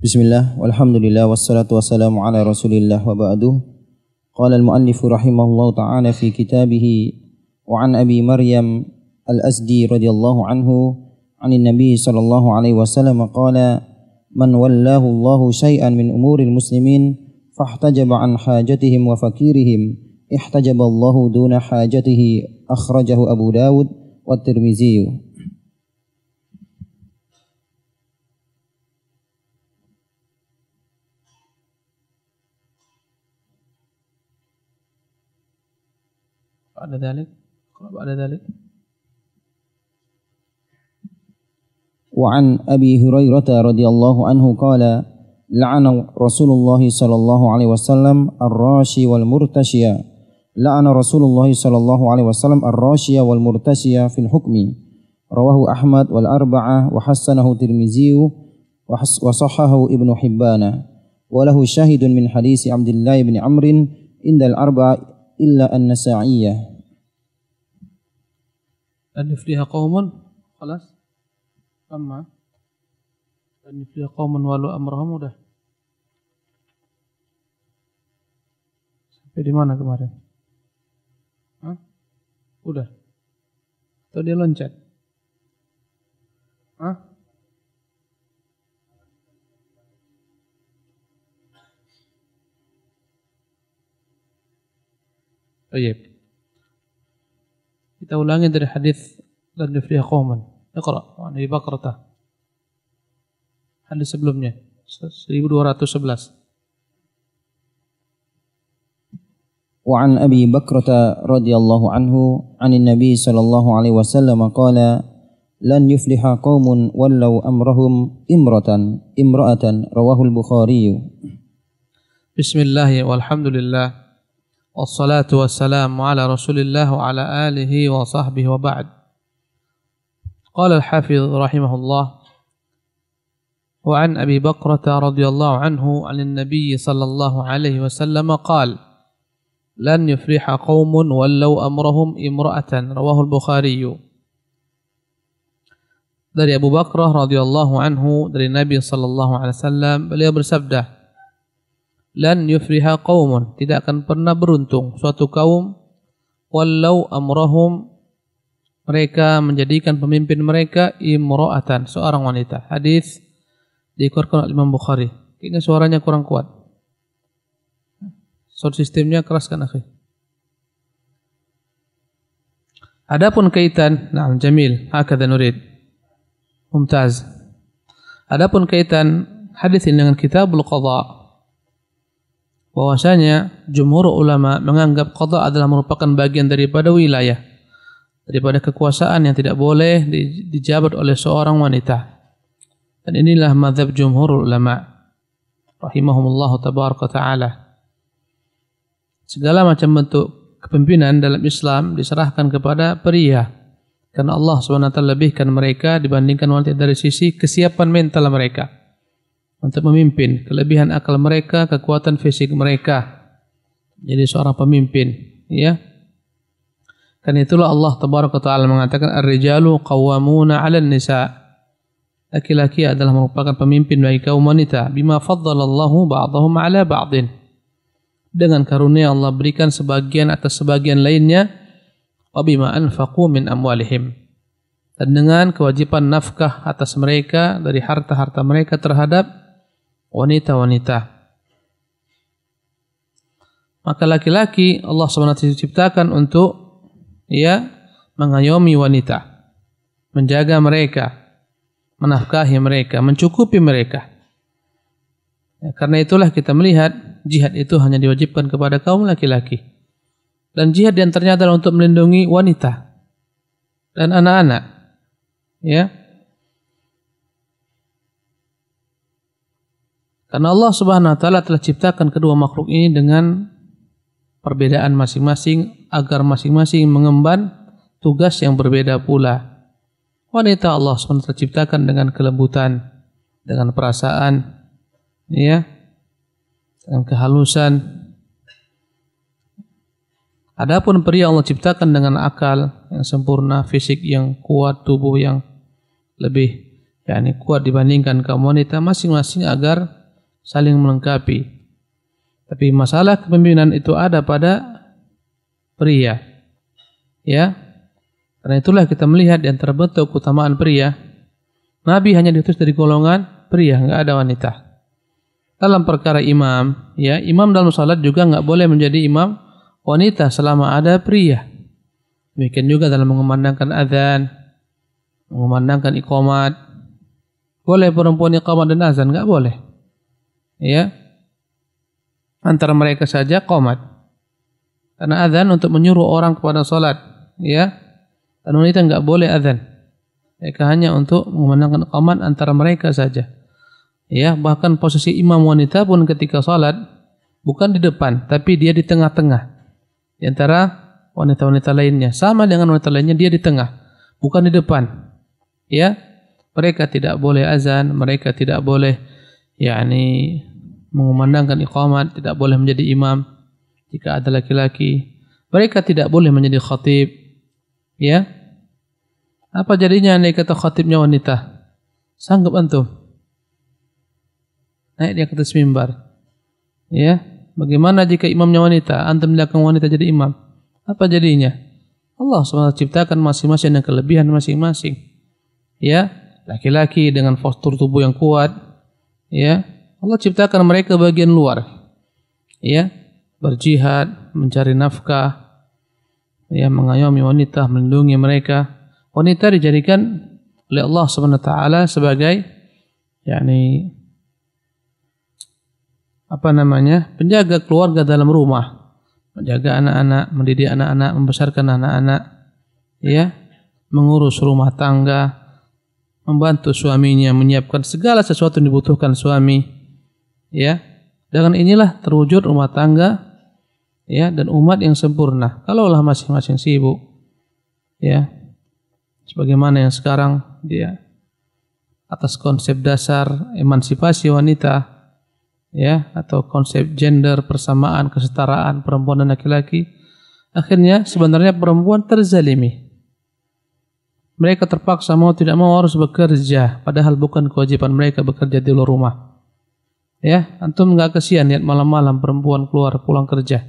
Bismillah, walhamdulillah, wassalatu wassalamu ala rasulillah wa ba'du Qala al-muallifu rahimahullahu ta'ala fi kitabihi Wa an Abi Maryam al-Azdi radhiyallahu anhu Anin Nabi sallallahu alaihi wasallam qala Man wallahu allahu syai'an min umuril muslimin Fahtajaba an hajatihim wa fakirihim Ihtajaba allahu duna hajatihi Akhrajahu Abu Dawud wa Tirmiziyu بعد ذلك بعد ذلك وعن أبي هريرة رضي الله عنه قال لعن رسول الله صلى الله عليه وسلم الراشي والمرتشي لعن رسول الله صلى الله عليه وسلم الراشي والمرتشي في الحكم رواه أحمد والأربعة وحسنه الترمذي وصححه ابن حبان وله شاهد من حديث عبد الله بن عمرو عند الأربعة إلا النسائية أن يفديها قوم خلاص أما أن يفديها قوم ولو أمرهم udah sampai di mana kemarin? Hah? Udah? Atau dia loncat? Hah? Oh iya, yeah. Kita ulangi dari hadis dan difriya qauman. Iqra dari Bakrata. Hadis sebelumnya 1211. وعن أبي بكرة رضي الله عنه عن النبي صلى الله عليه وسلم قال لن يفلح قوم ولوا أمرهم امرأة امرأة رواه البخاري بسم الله والحمد لله والصلاة والسلام على رسول الله وعلى آله وصحبه وبعد قال الحافظ رحمه الله وعن أبي بكرة رضي الله عنه عن النبي صلى الله عليه وسلم قال لن يفرح قوم ولوا أمرهم امرأة رواه البخاري dari Abu Bakrah radhiyallahu anhu dari Nabi sallallahu alaihi wasallam beliau bersabda lan yufriha qaumun, tidak akan pernah beruntung suatu kaum walau amrahum mereka menjadikan pemimpin mereka imro'atan, seorang wanita. Hadis dikeluarkan oleh Imam Bukhari. Kayaknya suaranya kurang kuat. Sound sistemnya keras kan, akhi? Adapun kaitan, nah, jamil, hakadha nurid. Mumtaz. Adapun kaitan hadis ini dengan kitabul qadha bahwasanya jumhur ulama menganggap qada adalah merupakan bagian daripada wilayah daripada kekuasaan yang tidak boleh dijabat oleh seorang wanita. Dan inilah mazhab jumhur ulama rahimahumullah tabaraka taala. Segala macam bentuk kepemimpinan dalam Islam diserahkan kepada pria karena Allah SWT lebihkan mereka dibandingkan wanita dari sisi kesiapan mental mereka untuk memimpin, kelebihan akal mereka, kekuatan fisik mereka. Jadi seorang pemimpin, ya. kan itulah Allah tabaraka taala mengatakan ar-rijalu qawwamuna 'alan nisa. Laki-laki adalah merupakan pemimpin bagi kaum wanita bima faddalallahu ba'dahum 'ala ba'din. Dengan karunia Allah berikan sebagian atas sebagian lainnya wa bima anfaqu min amwalihim. Dan dengan kewajiban nafkah atas mereka dari harta-harta mereka terhadap wanita-wanita. Maka laki-laki Allah SWT ciptakan untuk ya mengayomi wanita, menjaga mereka, menafkahi mereka, mencukupi mereka. Ya, karena itulah kita melihat jihad itu hanya diwajibkan kepada kaum laki-laki. Dan jihad yang ternyata untuk melindungi wanita dan anak-anak. Ya, Karena Allah Subhanahu wa taala telah ciptakan kedua makhluk ini dengan perbedaan masing-masing agar masing-masing mengemban tugas yang berbeda pula. Wanita Allah SWT ciptakan dengan kelembutan, dengan perasaan, ya, dengan kehalusan. Adapun pria Allah ciptakan dengan akal yang sempurna, fisik yang kuat, tubuh yang lebih yakni kuat dibandingkan kaum wanita masing-masing agar saling melengkapi. Tapi masalah kepemimpinan itu ada pada pria. Ya. Karena itulah kita melihat yang terbentuk keutamaan pria. Nabi hanya diutus dari golongan pria, enggak ada wanita. Dalam perkara imam, ya, imam dalam salat juga enggak boleh menjadi imam wanita selama ada pria. Demikian juga dalam mengumandangkan azan, mengumandangkan iqamat. Boleh perempuan iqamat dan azan? Enggak boleh ya antara mereka saja komat karena azan untuk menyuruh orang kepada solat ya dan wanita nggak boleh azan mereka hanya untuk mengumandangkan komat antara mereka saja ya bahkan posisi imam wanita pun ketika solat bukan di depan tapi dia di tengah-tengah di antara wanita-wanita lainnya sama dengan wanita lainnya dia di tengah bukan di depan ya mereka tidak boleh azan mereka tidak boleh yakni mengumandangkan iqamat, tidak boleh menjadi imam jika ada laki-laki. Mereka tidak boleh menjadi khatib. Ya. Apa jadinya andai kata khatibnya wanita? Sanggup antum? Naik dia ke atas mimbar. Ya. Bagaimana jika imamnya wanita? Antum akan wanita jadi imam. Apa jadinya? Allah SWT ciptakan masing-masing dan kelebihan masing-masing. Ya. Laki-laki dengan postur tubuh yang kuat. Ya Allah ciptakan mereka bagian luar. Ya, berjihad, mencari nafkah, ya mengayomi wanita, melindungi mereka. Wanita dijadikan oleh Allah SWT sebagai yakni apa namanya? penjaga keluarga dalam rumah, menjaga anak-anak, mendidik anak-anak, membesarkan anak-anak, ya, mengurus rumah tangga, membantu suaminya menyiapkan segala sesuatu yang dibutuhkan suami ya dengan inilah terwujud rumah tangga ya dan umat yang sempurna kalaulah masing-masing sibuk ya sebagaimana yang sekarang dia atas konsep dasar emansipasi wanita ya atau konsep gender persamaan kesetaraan perempuan dan laki-laki akhirnya sebenarnya perempuan terzalimi mereka terpaksa mau tidak mau harus bekerja padahal bukan kewajiban mereka bekerja di luar rumah Ya, antum nggak kasihan lihat malam-malam perempuan keluar pulang kerja.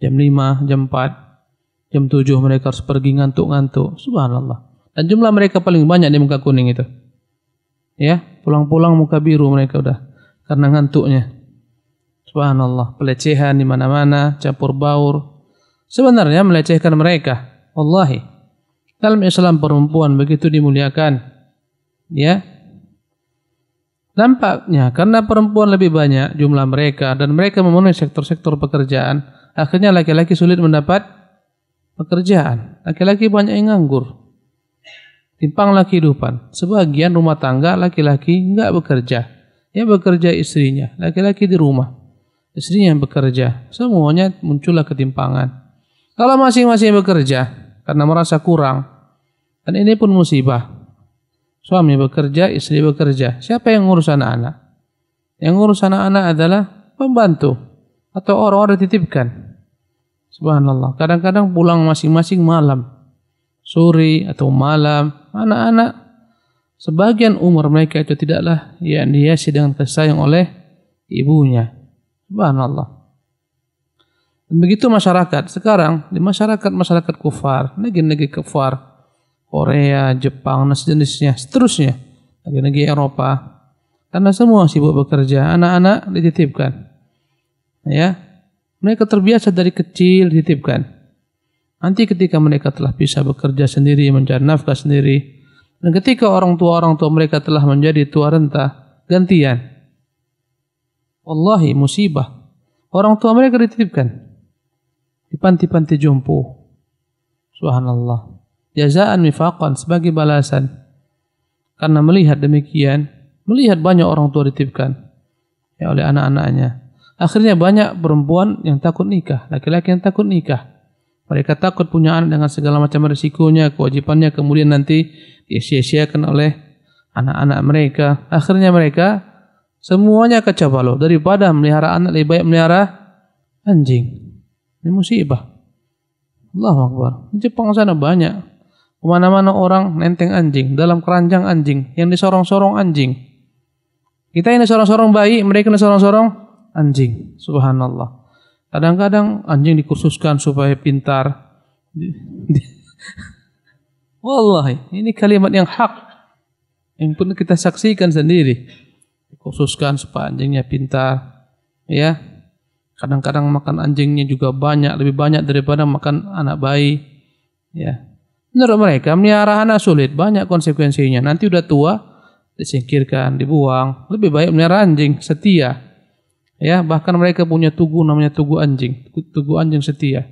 Jam 5, jam 4, jam 7 mereka harus pergi ngantuk-ngantuk. Subhanallah. Dan jumlah mereka paling banyak di muka kuning itu. Ya, pulang-pulang muka biru mereka udah karena ngantuknya. Subhanallah, pelecehan di mana-mana, campur baur. Sebenarnya melecehkan mereka. Wallahi. Dalam Islam perempuan begitu dimuliakan. Ya, Nampaknya karena perempuan lebih banyak jumlah mereka dan mereka memenuhi sektor-sektor pekerjaan, akhirnya laki-laki sulit mendapat pekerjaan. Laki-laki banyak yang nganggur. Timpanglah kehidupan. Sebagian rumah tangga laki-laki nggak bekerja. Yang bekerja istrinya, laki-laki di rumah. Istrinya yang bekerja. Semuanya muncullah ketimpangan. Kalau masing-masing bekerja karena merasa kurang, dan ini pun musibah. Suami bekerja, istri bekerja. Siapa yang ngurus anak-anak? Yang ngurus anak-anak adalah pembantu atau orang-orang dititipkan. Subhanallah. Kadang-kadang pulang masing-masing malam, sore atau malam. Anak-anak sebagian umur mereka itu tidaklah yang dihiasi dengan kasih sayang oleh ibunya. Subhanallah. begitu masyarakat sekarang di masyarakat masyarakat kufar, negeri-negeri kufar, Korea, Jepang, dan sejenisnya, seterusnya. lagi-lagi Eropa. Karena semua sibuk bekerja, anak-anak dititipkan. Ya, mereka terbiasa dari kecil dititipkan. Nanti ketika mereka telah bisa bekerja sendiri, mencari nafkah sendiri, dan ketika orang tua-orang tua mereka telah menjadi tua renta, gantian. Wallahi musibah. Orang tua mereka dititipkan. Di panti-panti jompo. Subhanallah jazaan mifakon sebagai balasan karena melihat demikian melihat banyak orang tua ditipkan ya oleh anak-anaknya akhirnya banyak perempuan yang takut nikah laki-laki yang takut nikah mereka takut punya anak dengan segala macam risikonya kewajibannya kemudian nanti disia-siakan oleh anak-anak mereka akhirnya mereka semuanya kacau balau daripada melihara anak lebih baik melihara anjing ini musibah Allah Akbar Jepang sana banyak Kemana-mana orang nenteng anjing, dalam keranjang anjing, yang disorong-sorong anjing. Kita ini sorong-sorong bayi, mereka ini sorong-sorong anjing. Subhanallah. Kadang-kadang anjing dikhususkan supaya pintar. Wallahi, ini kalimat yang hak. Yang pun kita saksikan sendiri. Dikhususkan supaya anjingnya pintar. Ya, Kadang-kadang makan anjingnya juga banyak, lebih banyak daripada makan anak bayi. Ya, Menurut mereka melihara sulit, banyak konsekuensinya. Nanti udah tua disingkirkan, dibuang. Lebih baik melihara anjing setia. Ya, bahkan mereka punya tugu namanya tugu anjing, tugu anjing setia.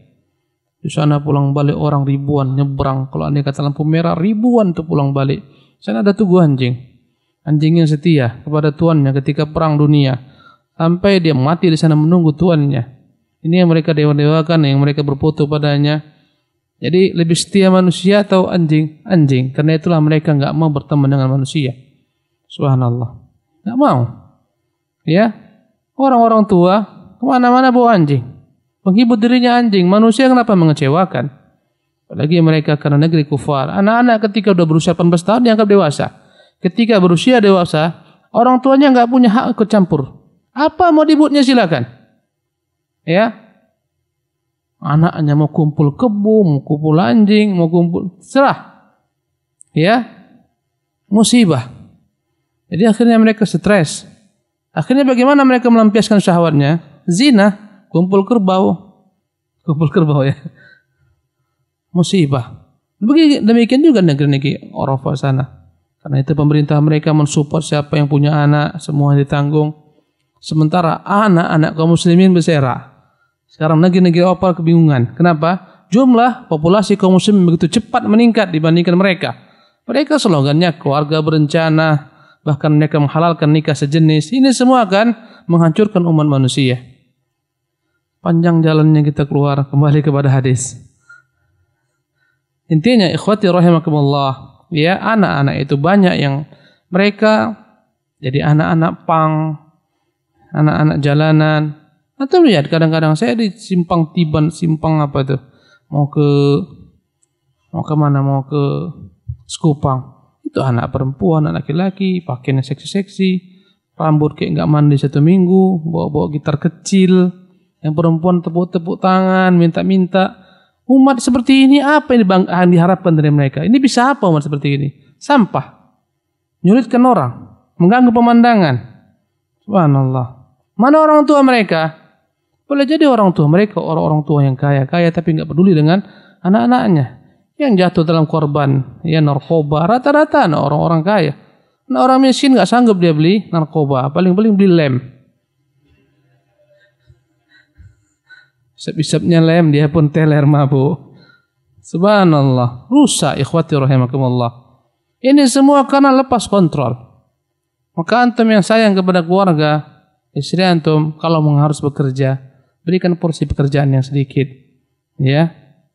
Di sana pulang balik orang ribuan nyebrang. Kalau anda kata lampu merah ribuan tuh pulang balik. Di sana ada tugu anjing. Anjing yang setia kepada tuannya ketika perang dunia. Sampai dia mati di sana menunggu tuannya. Ini yang mereka dewa-dewakan, yang mereka berfoto padanya jadi lebih setia manusia atau anjing? Anjing. Karena itulah mereka nggak mau berteman dengan manusia. Subhanallah. Nggak mau. Ya. Orang-orang tua kemana-mana bawa anjing. Menghibur dirinya anjing. Manusia kenapa mengecewakan? Apalagi mereka karena negeri kufar. Anak-anak ketika sudah berusia 18 tahun dianggap dewasa. Ketika berusia dewasa, orang tuanya nggak punya hak ikut campur. Apa mau dibutnya silakan. Ya, Anaknya mau kumpul kebu, mau kumpul anjing, mau kumpul serah. Ya. Musibah. Jadi akhirnya mereka stres. Akhirnya bagaimana mereka melampiaskan syahwatnya? Zina, kumpul kerbau. Kumpul kerbau ya. Musibah. Demikian juga negeri-negeri Orofa sana. Karena itu pemerintah mereka mensupport siapa yang punya anak, semua ditanggung. Sementara anak-anak kaum muslimin berserah. Sekarang negeri-negeri Eropa kebingungan. Kenapa? Jumlah populasi kaum muslim begitu cepat meningkat dibandingkan mereka. Mereka slogannya keluarga berencana, bahkan mereka menghalalkan nikah sejenis. Ini semua akan menghancurkan umat manusia. Panjang jalannya kita keluar kembali kepada hadis. Intinya ikhwati rahimakumullah, ya anak-anak itu banyak yang mereka jadi anak-anak pang, anak-anak jalanan, atau lihat kadang-kadang saya di simpang tiban, simpang apa itu Mau ke mau ke mana? Mau ke Skupang. Itu anak perempuan, anak laki-laki, pakaiannya seksi-seksi, rambut kayak nggak mandi satu minggu, bawa-bawa gitar kecil. Yang perempuan tepuk-tepuk tangan, minta-minta. Umat seperti ini apa yang, diharapkan dari mereka? Ini bisa apa umat seperti ini? Sampah. Nyulitkan orang. Mengganggu pemandangan. Subhanallah. Mana orang tua mereka? Boleh jadi orang tua mereka orang-orang tua yang kaya-kaya tapi nggak peduli dengan anak-anaknya. Yang jatuh dalam korban ya narkoba rata-rata nah, orang-orang kaya. Nah, orang miskin nggak sanggup dia beli narkoba, paling-paling beli lem. Sebisapnya lem dia pun teler mabuk. Subhanallah, rusak ikhwati rahimakumullah. Ini semua karena lepas kontrol. Maka antum yang sayang kepada keluarga, istri antum kalau mengharus bekerja, berikan porsi pekerjaan yang sedikit ya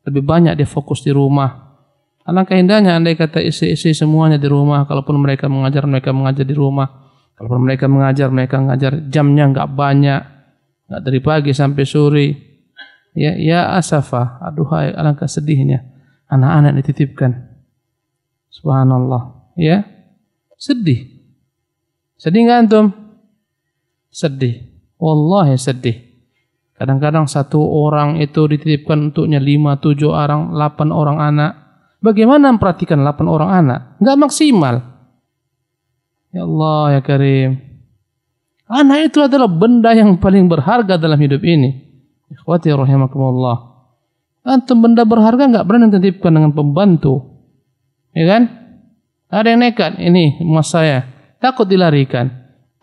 lebih banyak dia fokus di rumah alangkah indahnya andai kata isi-isi semuanya di rumah kalaupun mereka mengajar mereka mengajar di rumah kalaupun mereka mengajar mereka mengajar jamnya nggak banyak nggak dari pagi sampai sore ya ya asafa aduhai alangkah sedihnya anak-anak dititipkan subhanallah ya sedih sedih nggak antum sedih wallahi sedih Kadang-kadang satu orang itu dititipkan untuknya lima, tujuh orang, delapan orang anak. Bagaimana memperhatikan delapan orang anak? nggak maksimal. Ya Allah, ya Karim. Anak itu adalah benda yang paling berharga dalam hidup ini. Ikhwati rahimakumullah. Antum benda berharga nggak berani titipkan dengan pembantu. Ya kan? Ada yang nekat, ini mas saya. Takut dilarikan.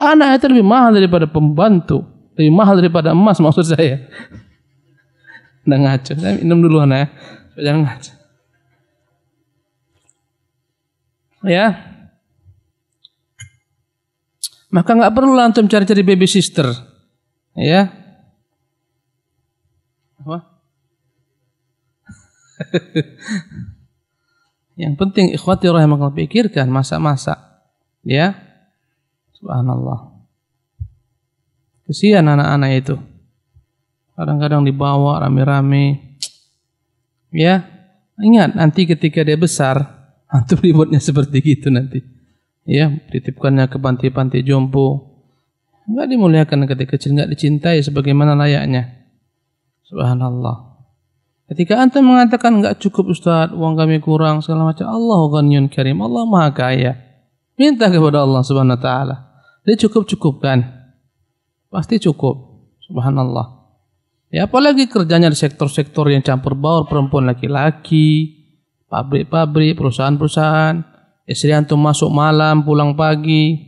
Anak itu lebih mahal daripada pembantu. Lebih mahal daripada emas maksud saya. Udah ngaco. Saya minum duluan ya. Jangan ngaco. Ya. Maka nggak perlu antum cari-cari baby sister. Ya. Apa? Yang penting ikhwati rahimakallah pikirkan masa-masa. Ya. Subhanallah. Kesian anak-anak itu. Kadang-kadang dibawa rame-rame. Ya, ingat nanti ketika dia besar, antum ributnya seperti gitu nanti. Ya, titipkannya ke panti-panti jompo. Enggak dimuliakan ketika kecil, enggak dicintai sebagaimana layaknya. Subhanallah. Ketika antum mengatakan enggak cukup Ustaz, uang kami kurang segala macam, Allah Ghaniyun Karim, Allah Maha Kaya. Minta kepada Allah Subhanahu wa taala. Dia cukup-cukupkan. Pasti cukup. Subhanallah. Ya apalagi kerjanya di sektor-sektor yang campur baur perempuan laki-laki, pabrik-pabrik, perusahaan-perusahaan, istri antum masuk malam, pulang pagi.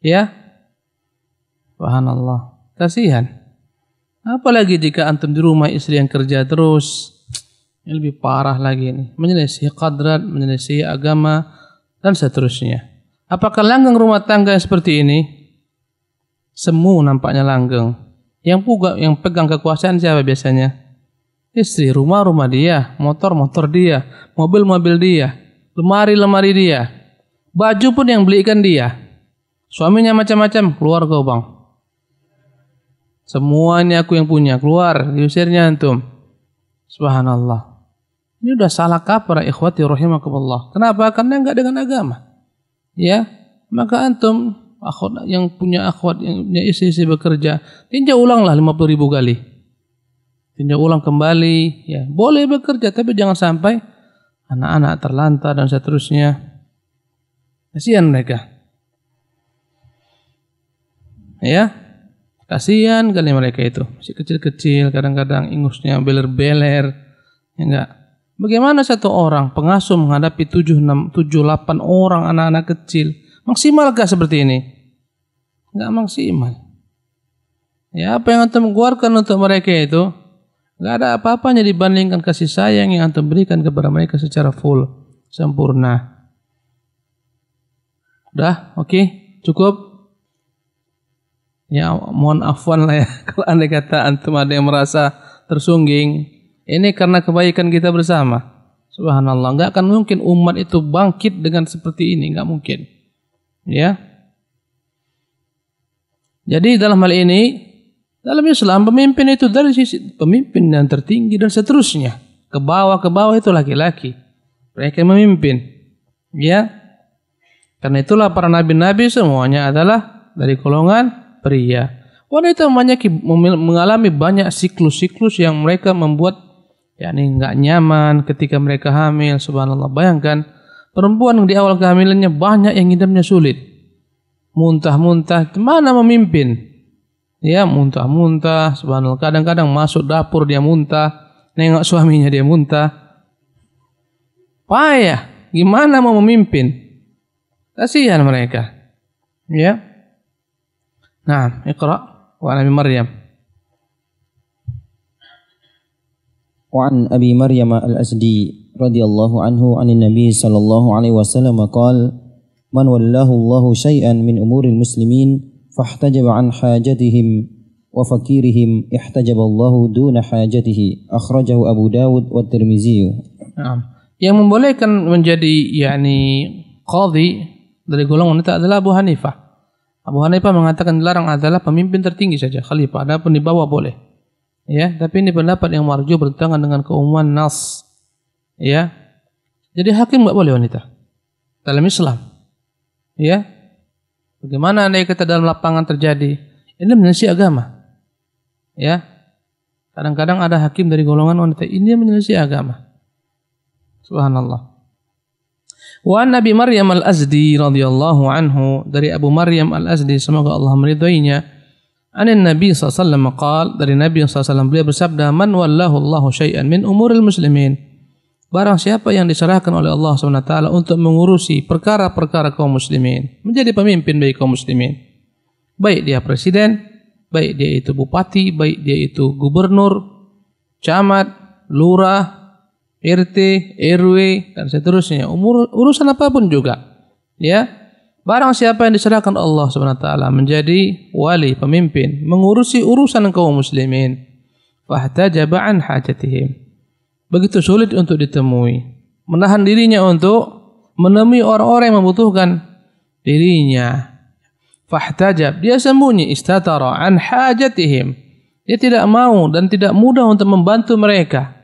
Ya. Subhanallah. Kasihan. Apalagi jika antum di rumah istri yang kerja terus. Ini lebih parah lagi ini. menyelesaikan kadrat, menyelesaikan agama, dan seterusnya. Apakah langgeng rumah tangga yang seperti ini Semu nampaknya langgeng. Yang puga, yang pegang kekuasaan siapa biasanya? Istri, rumah-rumah dia, motor-motor dia, mobil-mobil dia, lemari-lemari dia. Baju pun yang belikan dia. Suaminya macam-macam, keluar kau bang. Semuanya aku yang punya, keluar, diusirnya antum. Subhanallah. Ini udah salah kaprah ikhwati rahimakumullah. Kenapa? Karena enggak dengan agama. Ya, maka antum akhwat yang punya akhwat yang punya istri-istri bekerja tinjau ulanglah 50 ribu kali tinjau ulang kembali ya boleh bekerja tapi jangan sampai anak-anak terlantar dan seterusnya kasihan mereka ya kasihan kali mereka itu masih kecil-kecil kadang-kadang ingusnya beler-beler ya enggak bagaimana satu orang pengasuh menghadapi tujuh 6 7 8 orang anak-anak kecil maksimalkah seperti ini nggak maksimal. Ya, apa yang antum keluarkan untuk mereka itu nggak ada apa-apanya dibandingkan kasih sayang yang antum berikan kepada mereka secara full, sempurna. Dah, oke, cukup. Ya, mohon afwan lah ya kalau anda kata antum ada yang merasa tersungging. Ini karena kebaikan kita bersama. Subhanallah, nggak akan mungkin umat itu bangkit dengan seperti ini, nggak mungkin. Ya, jadi dalam hal ini dalam Islam pemimpin itu dari sisi pemimpin yang tertinggi dan seterusnya ke bawah ke bawah itu laki-laki. Mereka yang memimpin. Ya. Karena itulah para nabi-nabi semuanya adalah dari golongan pria. Wanita banyak mengalami banyak siklus-siklus yang mereka membuat yakni nggak nyaman ketika mereka hamil. Subhanallah, bayangkan perempuan di awal kehamilannya banyak yang hidupnya sulit muntah-muntah mana memimpin ya muntah-muntah subhanallah kadang-kadang masuk dapur dia muntah nengok suaminya dia muntah payah gimana mau memimpin kasihan mereka ya nah iqra wa nabi maryam وعن أبي مريم الأسدي رضي الله عنه عن النبي صلى الله عليه وسلم قال man wallahu Allahu syai'an min umuril muslimin fahtajaba an hajatihim wa fakirihim ihtajaba Allahu duna hajatihi akhrajahu Abu Dawud wa Tirmizi. Yang membolehkan menjadi yakni qadhi dari golongan wanita adalah Abu Hanifah. Abu Hanifah mengatakan dilarang adalah pemimpin tertinggi saja, khalifah. Adapun di bawah boleh. Ya, tapi ini pendapat yang marju bertentangan dengan keumuman nas. Ya. Jadi hakim enggak boleh wanita dalam Islam. Ya. Bagaimana andai kita dalam lapangan terjadi? Ini menyelisih agama. Ya. Kadang-kadang ada hakim dari golongan wanita ini menyelisih agama. Subhanallah. Wa Nabi Maryam Al-Azdi radhiyallahu anhu dari Abu Maryam Al-Azdi semoga Allah meridhoinya. An Nabi sallallahu alaihi wasallam dari Nabi sallallahu alaihi wasallam beliau bersabda, "Man wallahu Allahu syai'an min umuril muslimin." Barang siapa yang diserahkan oleh Allah SWT untuk mengurusi perkara-perkara kaum muslimin, menjadi pemimpin bagi kaum muslimin. Baik dia presiden, baik dia itu bupati, baik dia itu gubernur, camat, lurah, RT, RW, dan seterusnya. Umur, urusan apapun juga. Ya, barang siapa yang diserahkan Allah SWT menjadi wali, pemimpin, mengurusi urusan kaum muslimin. Fahtajaba'an hajatihim begitu sulit untuk ditemui. Menahan dirinya untuk menemui orang-orang yang membutuhkan dirinya. Fahtajab, dia sembunyi istatara an hajatihim. Dia tidak mau dan tidak mudah untuk membantu mereka.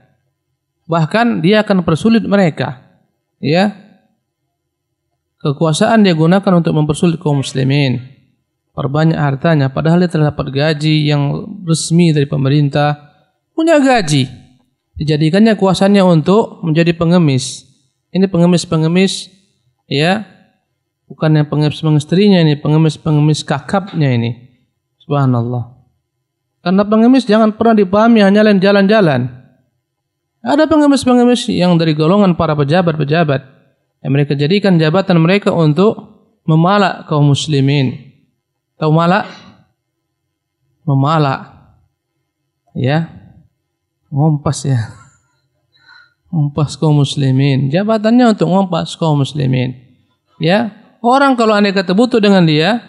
Bahkan dia akan persulit mereka. Ya. Kekuasaan dia gunakan untuk mempersulit kaum muslimin. Perbanyak hartanya padahal dia terdapat gaji yang resmi dari pemerintah. Punya gaji dijadikannya kuasanya untuk menjadi pengemis. Ini pengemis-pengemis ya bukan yang pengemis-pengemis istrinya ini, pengemis-pengemis kakapnya ini. Subhanallah. Karena pengemis jangan pernah dipahami hanya lain jalan-jalan. Ada pengemis-pengemis yang dari golongan para pejabat-pejabat yang mereka jadikan jabatan mereka untuk memalak kaum muslimin. Tahu malak? Memalak. Ya, ngompas ya ngompas kaum muslimin jabatannya untuk ngompas kaum muslimin ya orang kalau anda kata butuh dengan dia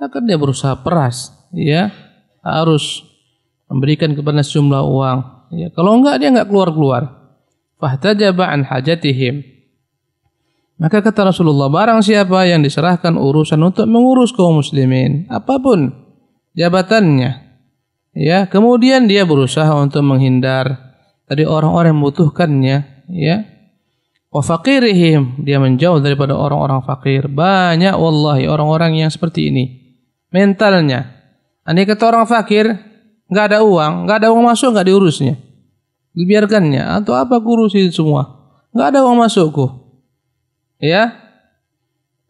akan dia berusaha peras ya harus memberikan kepada sejumlah uang ya kalau enggak dia enggak keluar-keluar fahtajaba an hajatihim maka kata Rasulullah barang siapa yang diserahkan urusan untuk mengurus kaum muslimin apapun jabatannya ya kemudian dia berusaha untuk menghindar dari orang-orang yang membutuhkannya ya wa faqirihim dia menjauh daripada orang-orang fakir banyak wallahi orang-orang yang seperti ini mentalnya andai kata orang fakir nggak ada uang nggak ada uang masuk nggak diurusnya dibiarkannya atau apa kurusin semua nggak ada uang masukku ya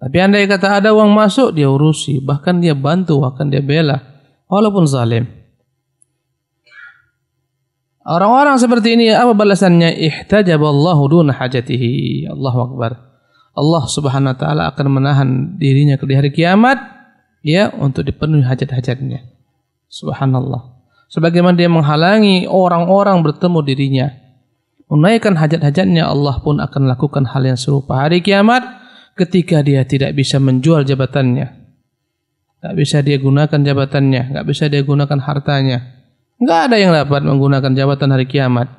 tapi andai kata ada uang masuk, dia urusi. Bahkan dia bantu, bahkan dia bela. Walaupun zalim. Orang-orang seperti ini apa balasannya? Ihtajaballahu duna hajatihi. Allahu Akbar. Allah Subhanahu wa taala akan menahan dirinya di hari kiamat ya untuk dipenuhi hajat-hajatnya. Subhanallah. Sebagaimana dia menghalangi orang-orang bertemu dirinya. menunaikan hajat-hajatnya Allah pun akan lakukan hal yang serupa hari kiamat ketika dia tidak bisa menjual jabatannya. Tak bisa dia gunakan jabatannya, tak bisa dia gunakan hartanya Enggak ada yang dapat menggunakan jabatan hari kiamat.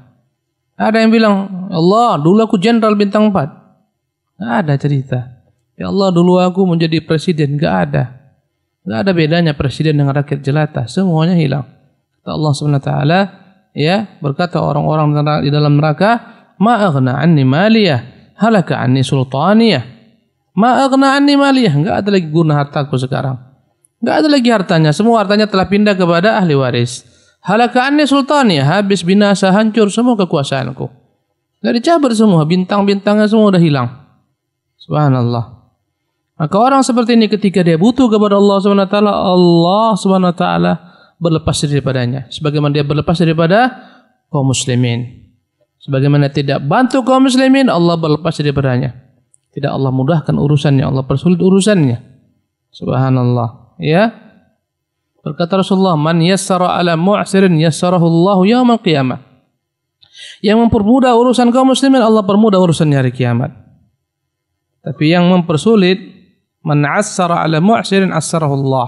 Ada yang bilang, Allah dulu aku jenderal bintang 4. Enggak ada cerita. Ya Allah dulu aku menjadi presiden. Enggak ada. Enggak ada bedanya presiden dengan rakyat jelata. Semuanya hilang. Kata Allah SWT, ya berkata orang-orang di dalam neraka, Ma'agna anni maliyah, halaka anni sultaniyah. Ma'agna anni maliyah. Enggak ada lagi guna hartaku sekarang. Enggak ada lagi hartanya. Semua hartanya telah pindah kepada ahli waris. Halakaannya Sultan ya habis binasa, hancur semua kekuasaanku. Dari cabut semua, bintang-bintangnya semua udah hilang. Subhanallah. Maka orang seperti ini ketika dia butuh kepada Allah Subhanahu wa taala, Allah Subhanahu wa taala berlepas diri padanya sebagaimana dia berlepas daripada kaum muslimin. Sebagaimana tidak bantu kaum muslimin, Allah berlepas diri Tidak Allah mudahkan urusannya, Allah persulit urusannya. Subhanallah, ya. Berkata Rasulullah, "Man yassara ala mu'sirin yassarahu Allah yaumal qiyamah." Yang mempermudah urusan kaum muslimin Allah permudah urusannya hari kiamat. Tapi yang mempersulit man assara ala mu'sirin assarahu Allah.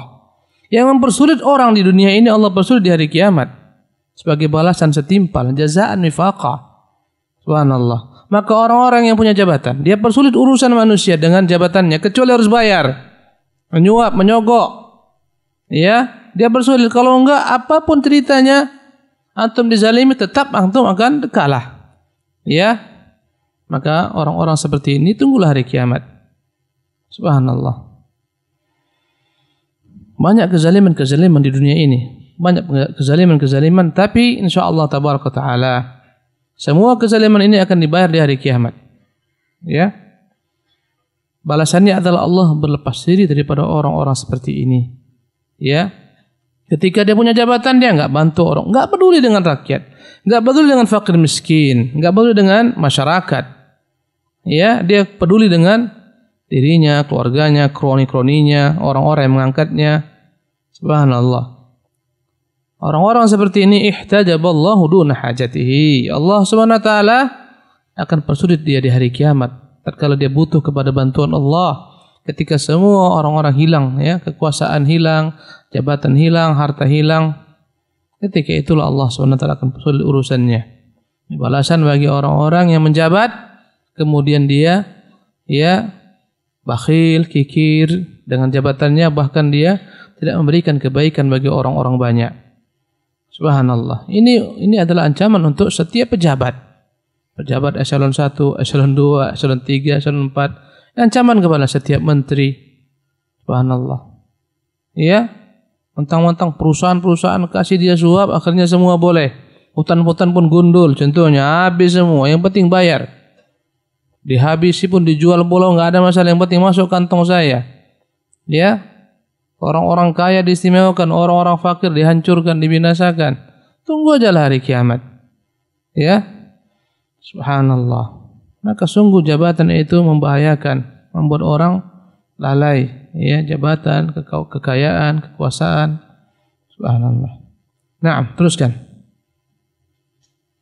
Yang mempersulit orang di dunia ini Allah persulit di hari kiamat sebagai balasan setimpal jazaan mifaqa. Subhanallah. Maka orang-orang yang punya jabatan, dia persulit urusan manusia dengan jabatannya kecuali harus bayar. Menyuap, menyogok. Ya, dia bersulit. Kalau enggak apapun ceritanya antum dizalimi tetap antum akan kalah. Ya. Maka orang-orang seperti ini tunggulah hari kiamat. Subhanallah. Banyak kezaliman-kezaliman di dunia ini. Banyak kezaliman-kezaliman tapi insyaallah tabaraka taala semua kezaliman ini akan dibayar di hari kiamat. Ya. Balasannya adalah Allah berlepas diri daripada orang-orang seperti ini. Ya. Ketika dia punya jabatan dia nggak bantu orang, nggak peduli dengan rakyat, nggak peduli dengan fakir miskin, nggak peduli dengan masyarakat. Ya, dia peduli dengan dirinya, keluarganya, kroni-kroninya, orang-orang yang mengangkatnya. Subhanallah. Orang-orang seperti ini ihtajaballahu duna hajatihi. Allah Subhanahu wa taala akan persulit dia di hari kiamat tatkala dia butuh kepada bantuan Allah ketika semua orang-orang hilang ya kekuasaan hilang jabatan hilang, harta hilang. Ketika itulah Allah SWT akan sulit urusannya. Balasan bagi orang-orang yang menjabat, kemudian dia ya bakhil, kikir dengan jabatannya, bahkan dia tidak memberikan kebaikan bagi orang-orang banyak. Subhanallah. Ini ini adalah ancaman untuk setiap pejabat. Pejabat eselon 1, eselon 2, eselon 3, eselon 4. Ancaman kepada setiap menteri. Subhanallah. Ya, Mentang-mentang perusahaan-perusahaan kasih dia suap, akhirnya semua boleh. Hutan-hutan pun gundul, contohnya habis semua. Yang penting bayar. Dihabisi pun dijual pulau nggak ada masalah. Yang penting masuk kantong saya. Ya, orang-orang kaya diistimewakan, orang-orang fakir dihancurkan, dibinasakan. Tunggu aja lah hari kiamat. Ya, subhanallah. Maka sungguh jabatan itu membahayakan, membuat orang lalai ya jabatan, kekayaan, kekuasaan. Subhanallah. Nah, teruskan.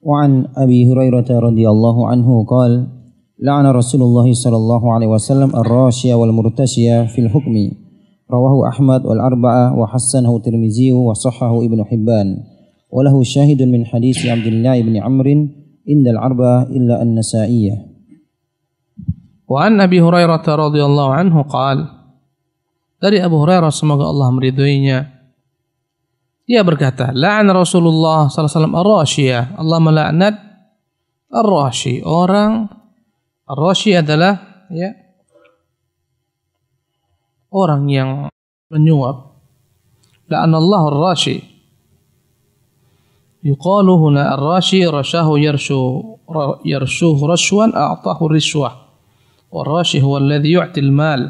وعن أبي هريرة رضي الله عنه قال لعن رسول الله صلى الله عليه وسلم الراشية والمرتشية في الحكم رواه أحمد والأربعة وحسنه الترمذي وصححه ابن حبان وله شاهد من حديث عبد الله بن عمرو إن العربة إلا النسائية Wa Abi Hurairah radhiyallahu anhu qal Dari Abu Hurairah semoga Allah meridhoinya Dia berkata, "La'an Rasulullah sallallahu alaihi wasallam ar Allah melaknat ar orang ar adalah ya orang yang menyuap. La'an Allah ar-rasyi. Yuqalu huna ar rashahu yarshu rashwan a'tahu Warashi huwa alladhi yu'til mal.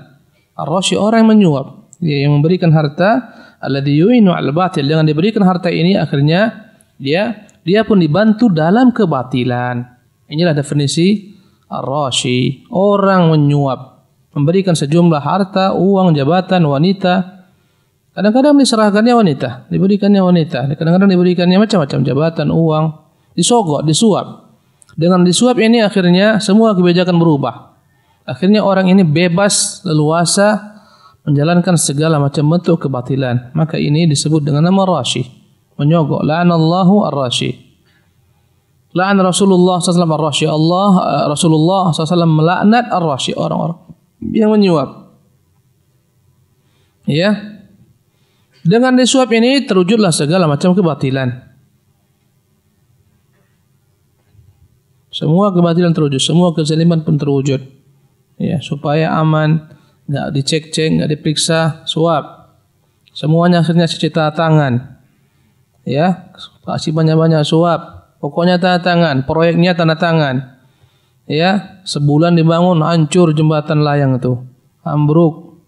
orang yang menyuap, dia yang memberikan harta alladhi yu'inu al-batil. Dengan diberikan harta ini akhirnya dia dia pun dibantu dalam kebatilan. Inilah definisi orashi, orang menyuap, memberikan sejumlah harta, uang, jabatan, wanita. Kadang-kadang diserahkannya wanita, diberikannya wanita, kadang-kadang diberikannya macam-macam jabatan, uang, disogok, disuap. Dengan disuap ini akhirnya semua kebijakan berubah. Akhirnya orang ini bebas, leluasa menjalankan segala macam bentuk kebatilan. Maka ini disebut dengan nama Rashi. Menyogok. La'anallahu ar rashi La'an Rasulullah SAW ar rashi Allah, eh, Rasulullah SAW melaknat ar rashi Orang-orang yang menyuap. Ya. Dengan disuap ini terwujudlah segala macam kebatilan. Semua kebatilan terwujud, semua kezaliman pun terwujud ya supaya aman nggak dicek-cek nggak diperiksa suap semuanya hasilnya cuci tangan ya kasih banyak-banyak suap pokoknya tanda tangan proyeknya tanda tangan ya sebulan dibangun hancur jembatan layang itu ambruk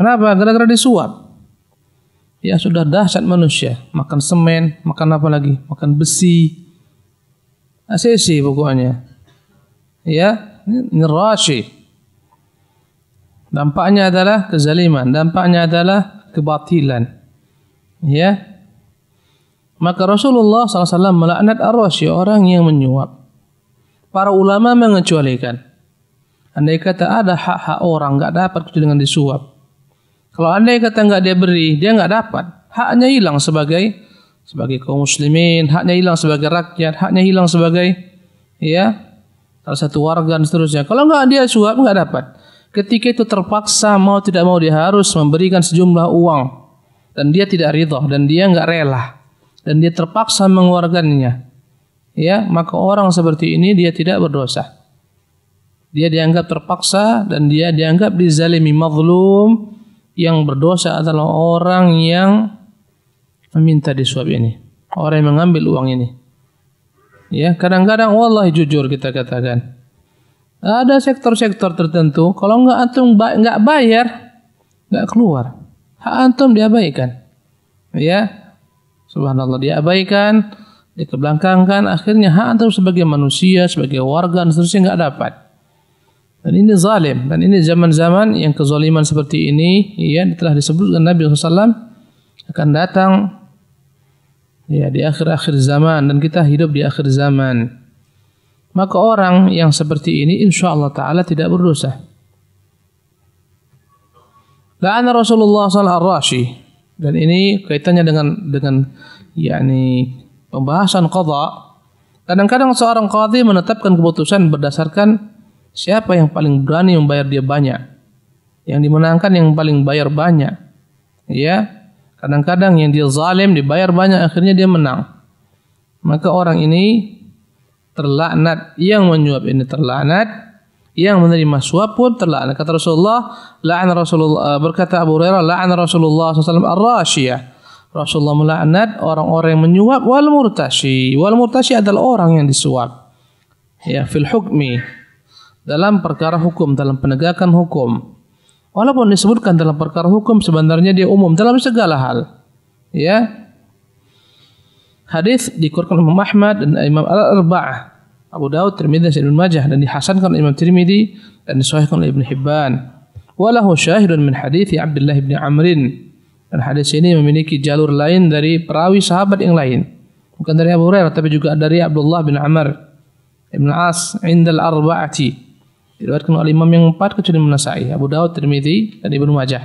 kenapa gara-gara disuap ya sudah dahsyat manusia makan semen makan apa lagi makan besi asesi pokoknya ya nirrashi. Dampaknya adalah kezaliman, dampaknya adalah kebatilan. Ya. Maka Rasulullah SAW melaknat ar-rasyi, orang yang menyuap. Para ulama mengecualikan. Andai kata ada hak-hak orang, nggak dapat kecuali dengan disuap. Kalau andai kata nggak dia beri, dia nggak dapat. Haknya hilang sebagai sebagai kaum muslimin, haknya hilang sebagai rakyat, haknya hilang sebagai ya atau satu warga dan seterusnya. Kalau nggak dia suap nggak dapat. Ketika itu terpaksa mau tidak mau dia harus memberikan sejumlah uang dan dia tidak ridho dan dia nggak rela dan dia terpaksa mengeluarkannya. Ya, maka orang seperti ini dia tidak berdosa. Dia dianggap terpaksa dan dia dianggap dizalimi mazlum yang berdosa adalah orang yang meminta disuap ini. Orang yang mengambil uang ini. Ya, kadang-kadang wallahi jujur kita katakan. Ada sektor-sektor tertentu kalau nggak antum nggak bayar nggak keluar. Hak antum diabaikan. Ya. Subhanallah diabaikan, dikebelangkangkan, akhirnya hak antum sebagai manusia, sebagai warga dan seterusnya nggak dapat. Dan ini zalim dan ini zaman-zaman yang kezaliman seperti ini ya telah disebutkan Nabi SAW akan datang ya di akhir-akhir zaman dan kita hidup di akhir zaman. Maka orang yang seperti ini insya Allah Taala tidak berdosa. La'ana Rasulullah sallallahu alaihi dan ini kaitannya dengan dengan yakni pembahasan qadha. Kadang-kadang seorang qadhi menetapkan keputusan berdasarkan siapa yang paling berani membayar dia banyak. Yang dimenangkan yang paling bayar banyak. Ya, Kadang-kadang yang dia zalim dibayar banyak akhirnya dia menang. Maka orang ini terlaknat, yang menyuap ini terlaknat, yang menerima suap pun terlaknat. Kata Rasulullah, la'an Rasulullah eh, berkata Abu Hurairah, la'an Rasulullah SAW ar-rasyiyah. Rasulullah melaknat orang-orang yang menyuap wal murtashi. Wal murtashi adalah orang yang disuap. Ya, fil hukmi. Dalam perkara hukum, dalam penegakan hukum. Walaupun disebutkan dalam perkara hukum sebenarnya dia umum dalam segala hal. Ya. Hadis dikurkan Imam Ahmad dan Imam Al-Arba'ah. Abu Daud, Tirmidzi, dan Ibnu Majah dan dihasankan oleh Imam Tirmidzi dan disahihkan oleh Ibnu Hibban. Walahu syahidun min hadis Abdullah bin Amrin. Dan hadis ini memiliki jalur lain dari perawi sahabat yang lain. Bukan dari Abu Hurairah tapi juga dari Abdullah bin Amr Ibn As indal arba'ati Diriwayatkan oleh Imam yang empat kecuali Nasai, Abu Dawud, Tirmidzi dan Ibnu Majah.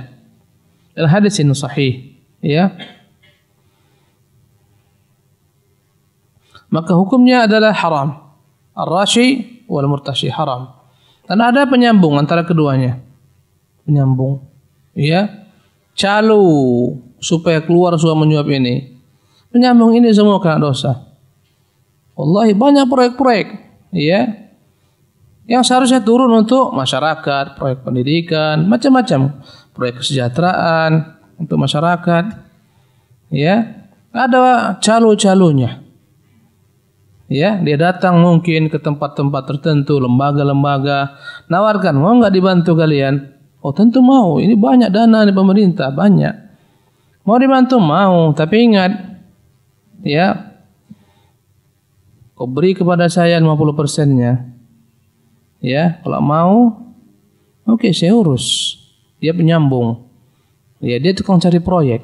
Dan hadis ini sahih, ya. Maka hukumnya adalah haram. Ar-rashi wal murtashi haram. Dan ada penyambung antara keduanya. Penyambung, ya. Calu supaya keluar suam menyuap ini. Penyambung ini semua kena dosa. Wallahi banyak proyek-proyek, ya yang seharusnya turun untuk masyarakat, proyek pendidikan, macam-macam, proyek kesejahteraan untuk masyarakat. Ya, ada calo-calonya. Ya, dia datang mungkin ke tempat-tempat tertentu, lembaga-lembaga, nawarkan, mau nggak dibantu kalian? Oh tentu mau, ini banyak dana di pemerintah, banyak. Mau dibantu? Mau, tapi ingat, ya, kau beri kepada saya 50 persennya, ya kalau mau oke okay, saya urus dia penyambung ya dia tukang cari proyek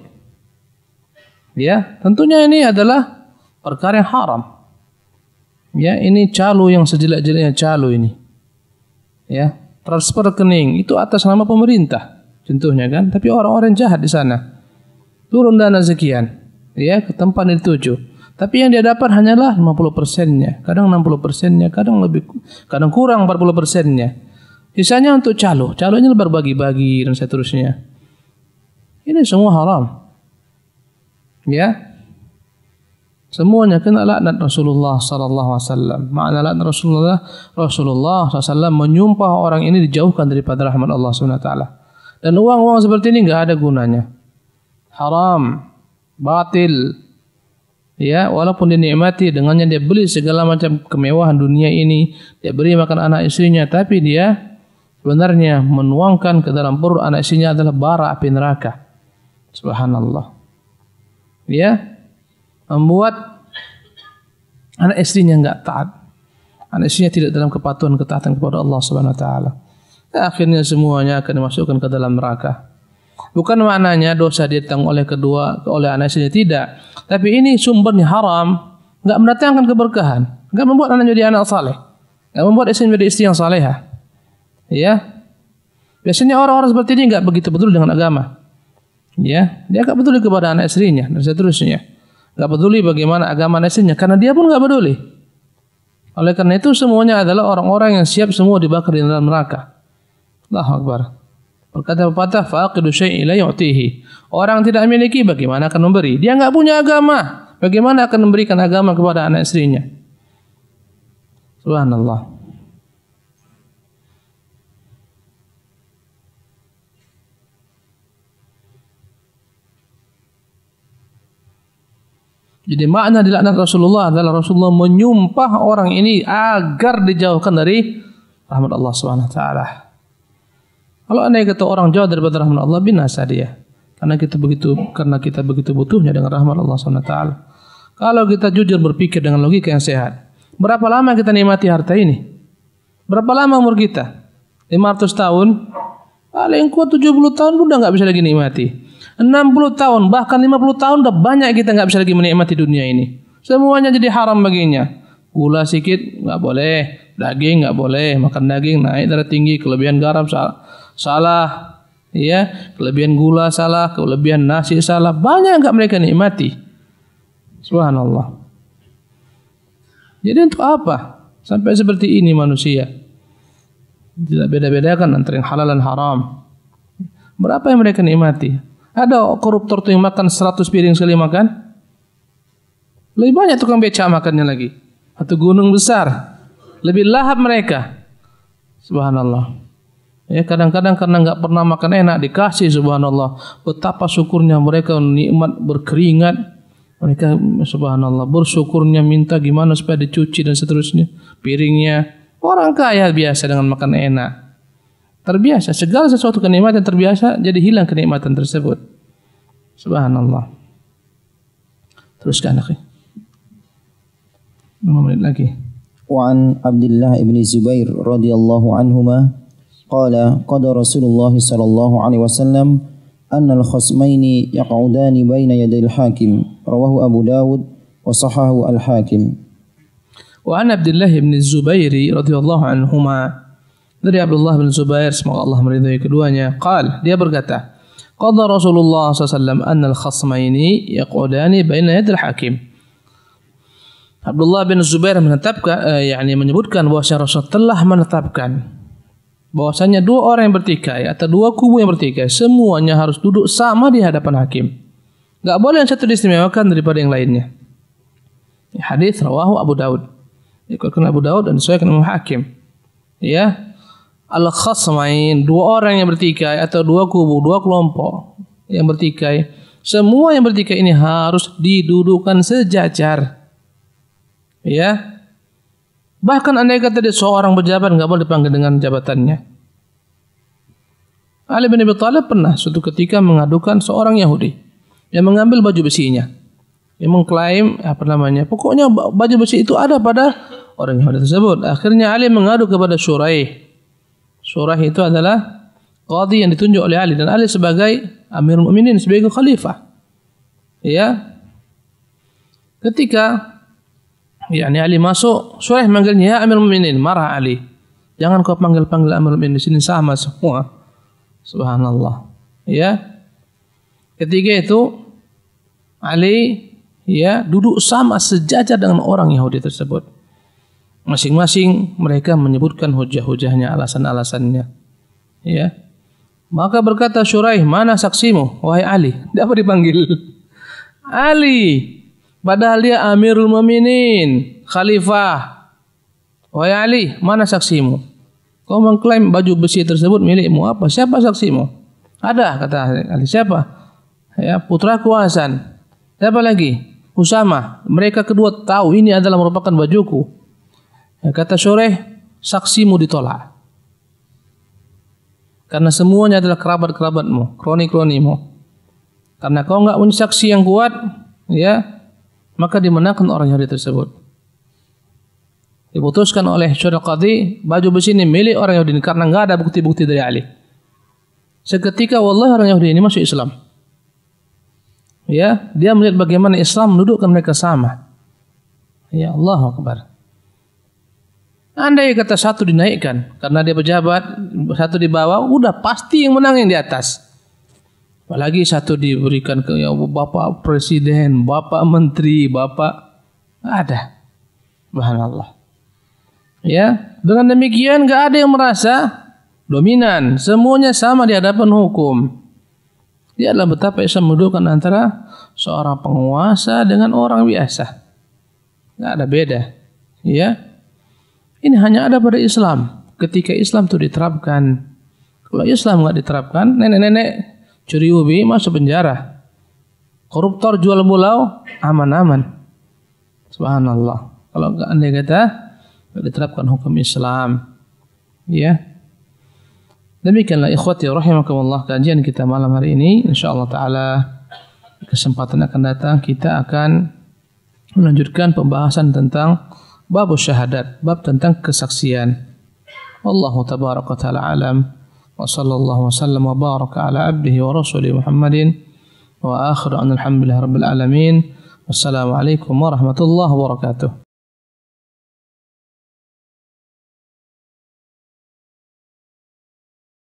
ya tentunya ini adalah perkara yang haram ya ini calo yang sejelek-jeleknya calo ini ya transfer rekening itu atas nama pemerintah contohnya kan tapi orang-orang jahat di sana turun dana sekian ya ke tempat yang dituju tapi yang dia dapat hanyalah 50 persennya, kadang 60 persennya, kadang lebih, kadang kurang 40 persennya. Sisanya untuk calo, calonya lebar bagi bagi dan seterusnya. Ini semua haram. Ya, semuanya kena laknat Rasulullah sallallahu alaihi wasallam. Makna laknat Rasulullah Rasulullah sallallahu menyumpah orang ini dijauhkan daripada rahmat Allah Subhanahu wa taala. Dan uang-uang seperti ini enggak ada gunanya. Haram, batil, ya walaupun nikmati, dengannya dia beli segala macam kemewahan dunia ini dia beri makan anak istrinya tapi dia sebenarnya menuangkan ke dalam perut anak istrinya adalah bara api neraka subhanallah ya membuat anak istrinya enggak taat anak istrinya tidak dalam kepatuhan ketaatan kepada Allah Subhanahu wa taala akhirnya semuanya akan dimasukkan ke dalam neraka Bukan maknanya dosa ditanggung oleh kedua oleh anak saja tidak. Tapi ini sumbernya haram, enggak mendatangkan keberkahan, enggak membuat anak jadi anak saleh, Enggak membuat istri menjadi istri yang salehah. Ya, biasanya orang-orang seperti ini enggak begitu betul dengan agama. Ya, dia enggak peduli kepada anak istrinya dan seterusnya. Enggak peduli bagaimana agama anak istrinya, karena dia pun enggak peduli. Oleh karena itu semuanya adalah orang-orang yang siap semua dibakar di dalam neraka. Allahu Akbar. Berkata pepatah, faqidu syai'in la yu'tihi. Orang tidak memiliki, bagaimana akan memberi? Dia nggak punya agama. Bagaimana akan memberikan agama kepada anak istrinya? Subhanallah. Jadi makna dilaknat Rasulullah adalah Rasulullah menyumpah orang ini agar dijauhkan dari rahmat Allah Subhanahu wa taala. Kalau anda kata orang jauh daripada rahmat Allah binasa dia. Karena kita begitu karena kita begitu butuhnya dengan rahmat Allah SWT. Kalau kita jujur berpikir dengan logika yang sehat, berapa lama kita nikmati harta ini? Berapa lama umur kita? 500 tahun? Paling kuat 70 tahun pun udah nggak bisa lagi nikmati. 60 tahun, bahkan 50 tahun udah banyak kita nggak bisa lagi menikmati dunia ini. Semuanya jadi haram baginya. Gula sedikit nggak boleh, daging nggak boleh, makan daging naik darah tinggi, kelebihan garam salah salah, ya, kelebihan gula salah, kelebihan nasi salah, banyak enggak mereka nikmati. Subhanallah. Jadi untuk apa? Sampai seperti ini manusia. Tidak beda-bedakan antara yang halal dan haram. Berapa yang mereka nikmati? Ada koruptor tuh yang makan 100 piring sekali makan? Lebih banyak tukang beca makannya lagi. Atau gunung besar. Lebih lahap mereka. Subhanallah. Ya, kadang-kadang karena nggak pernah makan enak dikasih subhanallah. Betapa syukurnya mereka nikmat berkeringat. Mereka subhanallah bersyukurnya minta gimana supaya dicuci dan seterusnya. Piringnya orang kaya biasa dengan makan enak. Terbiasa segala sesuatu kenikmatan terbiasa jadi hilang kenikmatan tersebut. Subhanallah. Teruskan akhi. 5 menit lagi. وعن Abdullah الله Zubair زبير رضي Qala qada Rasulullah sallallahu alaihi wasallam anna al-khasmaini yaq'udani baina yadayil hakim rawahu Abu Dawud wa sahahu al-Hakim Wa an Abdullah bin Zubair radhiyallahu anhuma dari Abdullah bin Zubair semoga Allah meridhai keduanya qal dia berkata qada Rasulullah sallallahu anna al-khasmaini yaq'udani baina yadayil hakim Abdullah bin Zubair menetapkan eh, yakni menyebutkan bahwa Rasul telah menetapkan bahwasanya dua orang yang bertikai atau dua kubu yang bertikai semuanya harus duduk sama di hadapan hakim. Gak boleh yang satu diistimewakan daripada yang lainnya. Hadis rawahu Abu Daud. Ikutkan Abu Daud dan sesuai dengan Hakim. Ya. Al khasmain dua orang yang bertikai atau dua kubu, dua kelompok yang bertikai. Semua yang bertikai ini harus didudukan sejajar. Ya, Bahkan andai kata dia seorang pejabat nggak boleh dipanggil dengan jabatannya. Ali bin Abi Thalib pernah suatu ketika mengadukan seorang Yahudi yang mengambil baju besinya. Yang mengklaim apa namanya? Pokoknya baju besi itu ada pada orang Yahudi tersebut. Akhirnya Ali mengadu kepada Syuraih. Syuraih itu adalah qadhi yang ditunjuk oleh Ali dan Ali sebagai Amirul Mukminin sebagai khalifah. Ya. Ketika yakni Ali masuk, Suraih manggilnya ya Amir Mukminin, marah Ali. Jangan kau panggil-panggil Amir Mukminin, sini sama semua. Subhanallah. Ya. Ketiga itu Ali ya duduk sama sejajar dengan orang Yahudi tersebut. Masing-masing mereka menyebutkan hujah-hujahnya, alasan-alasannya. Ya. Maka berkata Syuraih, mana saksimu? Wahai Ali. apa dipanggil. Ali. Padahal dia Amirul Muminin, Khalifah. Wahai Ali, mana saksimu? Kau mengklaim baju besi tersebut milikmu. Apa? Siapa saksimu? Ada kata Ali. Siapa? Ya, putra kuasan. Siapa lagi? Usama. Mereka kedua tahu ini adalah merupakan bajuku. Ya, kata sore saksimu ditolak. Karena semuanya adalah kerabat-kerabatmu, kroni-kronimu. Karena kau nggak punya saksi yang kuat, ya maka dimenangkan orang Yahudi tersebut. Diputuskan oleh syurah qadhi, baju besi ini milik orang Yahudi karena nggak ada bukti-bukti dari Ali. Seketika Allah orang Yahudi ini masuk Islam. Ya, dia melihat bagaimana Islam mendudukkan mereka sama. Ya Allah Akbar. Andai kata satu dinaikkan karena dia pejabat, satu di bawah, udah pasti yang menang yang di atas. Apalagi satu diberikan ke ya, Bapak Presiden, Bapak Menteri, Bapak ada. Bahan Allah. Ya, dengan demikian gak ada yang merasa dominan. Semuanya sama di hadapan hukum. Dia adalah betapa Islam mendudukkan antara seorang penguasa dengan orang biasa. Gak ada beda. Ya, ini hanya ada pada Islam. Ketika Islam itu diterapkan, kalau Islam nggak diterapkan, nenek-nenek Curi ubi masuk penjara. Koruptor jual pulau aman-aman. Subhanallah. Kalau anda kata diterapkan hukum Islam, ya. Demikianlah ikhwati rahimakumullah kajian kita malam hari ini insyaallah taala kesempatan akan datang kita akan melanjutkan pembahasan tentang bab syahadat, bab tentang kesaksian. Allah tabaraka taala alam. وصلى الله وسلم وبارك على عبده ورسوله محمد وآخر أن الحمد لله رب العالمين والسلام عليكم ورحمة الله وبركاته